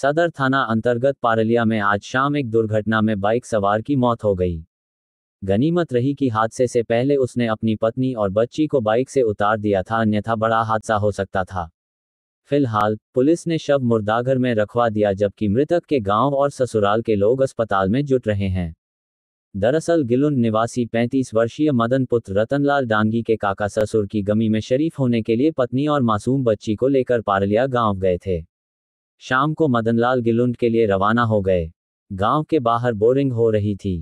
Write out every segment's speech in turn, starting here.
सदर थाना अंतर्गत पारलिया में आज शाम एक दुर्घटना में बाइक सवार की मौत हो गई गनीमत रही कि हादसे से पहले उसने अपनी पत्नी और बच्ची को बाइक से उतार दिया था अन्यथा बड़ा हादसा हो सकता था फिलहाल पुलिस ने शव मुर्दाघर में रखवा दिया जबकि मृतक के गांव और ससुराल के लोग अस्पताल में जुट रहे हैं दरअसल गिलुन निवासी 35 वर्षीय मदन पुत्र रतनलाल डांगी के काका ससुर की गमी में शरीफ होने के लिए पत्नी और मासूम बच्ची को लेकर पारलिया गांव गए थे शाम को मदनलाल गिलुंड के लिए रवाना हो गए गांव के बाहर बोरिंग हो रही थी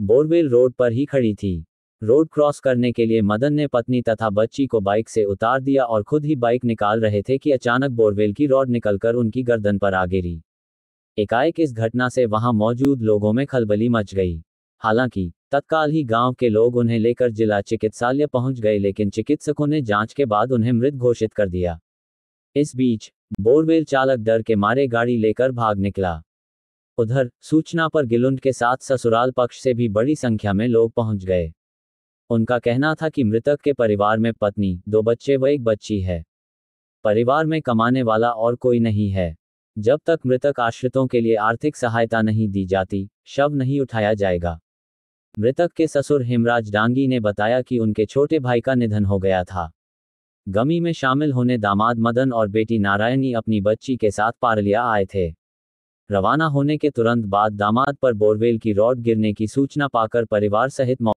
बोरवेल रोड पर ही खड़ी थी रोड क्रॉस करने के लिए मदन ने पत्नी तथा बच्ची को बाइक से उतार दिया और खुद ही बाइक निकाल रहे थे कि अचानक बोरवेल की रॉड निकलकर उनकी गर्दन पर आ गिरी एकाएक इस घटना से वहां मौजूद लोगों में खलबली मच गई हालांकि तत्काल ही गांव के लोग उन्हें लेकर जिला चिकित्सालय पहुंच गए लेकिन चिकित्सकों ने जांच के बाद उन्हें मृत घोषित कर दिया इस बीच बोरवेल चालक डर के मारे गाड़ी लेकर भाग निकला उधर सूचना पर गिलुंड के साथ ससुराल पक्ष से भी बड़ी संख्या में लोग पहुंच गए उनका कहना था कि मृतक के परिवार में पत्नी दो बच्चे व एक बच्ची है परिवार में कमाने वाला और कोई नहीं है जब तक मृतक आश्रितों के लिए आर्थिक सहायता नहीं दी जाती शव नहीं उठाया जाएगा मृतक के ससुर हेमराज डांगी ने बताया कि उनके छोटे भाई का निधन हो गया था गमी में शामिल होने दामाद मदन और बेटी नारायणी अपनी बच्ची के साथ पारलिया आए थे रवाना होने के तुरंत बाद दामाद पर बोरवेल की रॉड गिरने की सूचना पाकर परिवार सहित